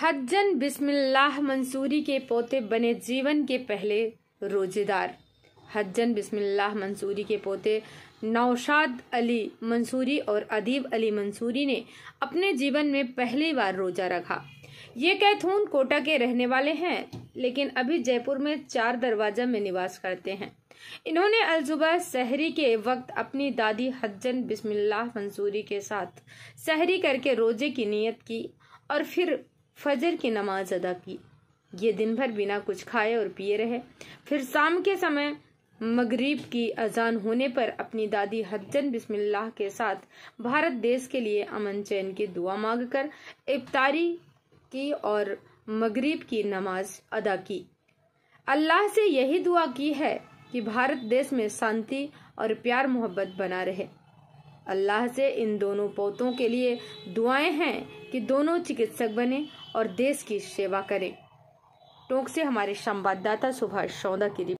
हज्जन बिस्मिल्लाह मंसूरी के पोते बने जीवन के पहले रोजेदार हज्जन बिस्मिल्लाह मंसूरी के पोते नौशाद अली मंसूरी और अदीब अली मंसूरी ने अपने जीवन में पहली बार रोजा रखा ये कैथून कोटा के रहने वाले हैं लेकिन अभी जयपुर में चार दरवाजा में निवास करते हैं इन्होंने अलसुबह सहरी के वक्त अपनी दादी हज्जन बिस्मिल्लाह मंसूरी के साथ सहरी करके रोजे की नीयत की और फिर फजर की नमाज अदा की ये दिन भर बिना कुछ खाए और पिए रहे फिर शाम के समय मगरिब की अजान होने पर अपनी दादी हजन बिस्मिल्लाह के साथ भारत देश के लिए अमन चैन की दुआ मांगकर इफ्तारी की और मगरिब की नमाज अदा की अल्लाह से यही दुआ की है कि भारत देश में शांति और प्यार मोहब्बत बना रहे अल्लाह से इन दोनों पोतों के लिए दुआएं हैं कि दोनों चिकित्सक बने और देश की सेवा करें टोंक से हमारे संवाददाता सुभाष सौदा की